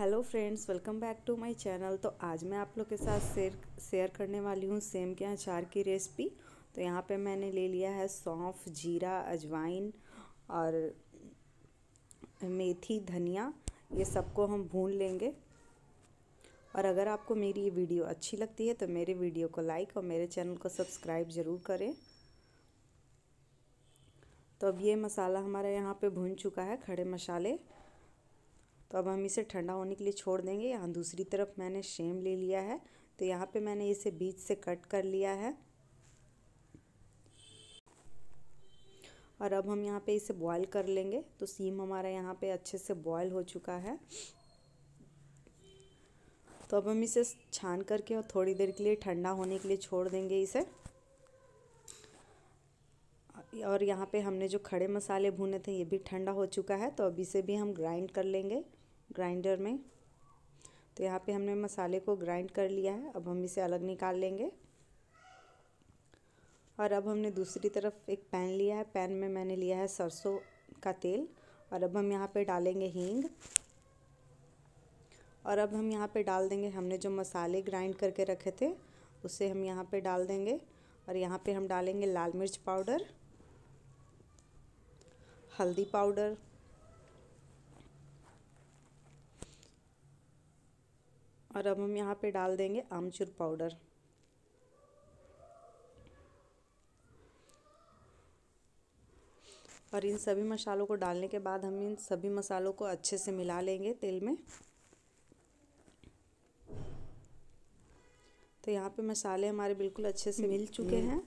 hello friends welcome back to my channel तो आज मैं आप लोग के साथ शेयर शेयर करने वाली हूँ सेम के अचार की रेसिपी तो यहाँ पे मैंने ले लिया है सौंफ जीरा अजवाइन और मेथी धनिया ये सबको हम भून लेंगे और अगर आपको मेरी ये वीडियो अच्छी लगती है तो मेरे वीडियो को लाइक और मेरे चैनल को सब्सक्राइब ज़रूर करें तो अब ये मसाला हमारा यहाँ पर भून चुका है खड़े मसाले तो अब हम इसे ठंडा होने के लिए छोड़ देंगे यहाँ दूसरी तरफ मैंने शेम ले लिया है तो यहाँ पे मैंने इसे बीच से कट कर लिया है और अब हम यहाँ पे इसे बॉईल कर लेंगे तो सीम हमारा यहाँ पे अच्छे से बॉईल हो चुका है तो अब हम इसे छान करके और थोड़ी देर के लिए ठंडा होने के लिए छोड़ देंगे इसे और यहाँ पे हमने जो खड़े मसाले भुने थे ये भी ठंडा हो चुका है तो अब इसे भी हम ग्राइंड कर लेंगे ग्राइंडर में तो यहाँ पे हमने मसाले को ग्राइंड कर लिया है अब हम इसे अलग निकाल लेंगे और अब हमने दूसरी तरफ एक पैन लिया है पैन में मैंने लिया है सरसों का तेल और अब हम यहाँ पे डालेंगे हींग और अब हम यहाँ पे डाल देंगे हमने जो मसाले ग्राइंड करके रखे थे उसे हम यहाँ पे डाल देंगे और यहाँ पे हम डालेंगे लाल मिर्च पाउडर हल्दी पाउडर और अब हम यहाँ पे डाल देंगे आमचूर पाउडर और इन सभी मसालों को डालने के बाद हम इन सभी मसालों को अच्छे से मिला लेंगे तेल में तो यहाँ पे मसाले हमारे बिल्कुल अच्छे से मिल चुके हैं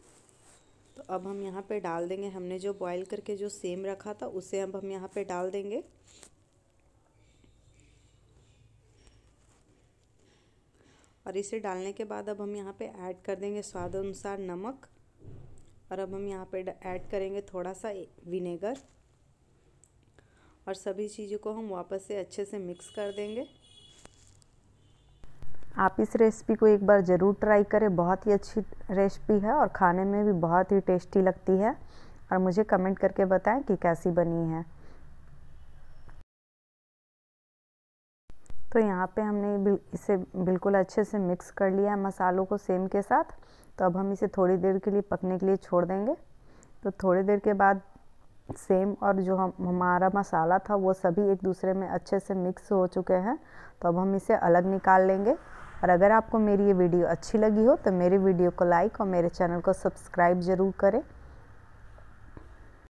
तो अब हम यहाँ पे डाल देंगे हमने जो बॉईल करके जो सेम रखा था उसे अब हम यहाँ पे डाल देंगे और इसे डालने के बाद अब हम यहाँ पे ऐड कर देंगे स्वाद अनुसार नमक और अब हम यहाँ पे ऐड करेंगे थोड़ा सा विनेगर और सभी चीज़ों को हम वापस से अच्छे से मिक्स कर देंगे आप इस रेसिपी को एक बार ज़रूर ट्राई करें बहुत ही अच्छी रेसिपी है और खाने में भी बहुत ही टेस्टी लगती है और मुझे कमेंट करके बताएं कि कैसी बनी है तो यहाँ पे हमने बिल, इसे बिल्कुल अच्छे से मिक्स कर लिया है मसालों को सेम के साथ तो अब हम इसे थोड़ी देर के लिए पकने के लिए छोड़ देंगे तो थोड़ी देर के बाद सेम और जो हम हमारा मसाला था वो सभी एक दूसरे में अच्छे से मिक्स हो चुके हैं तो अब हम इसे अलग निकाल लेंगे और अगर आपको मेरी ये वीडियो अच्छी लगी हो तो मेरे वीडियो को लाइक और मेरे चैनल को सब्सक्राइब ज़रूर करें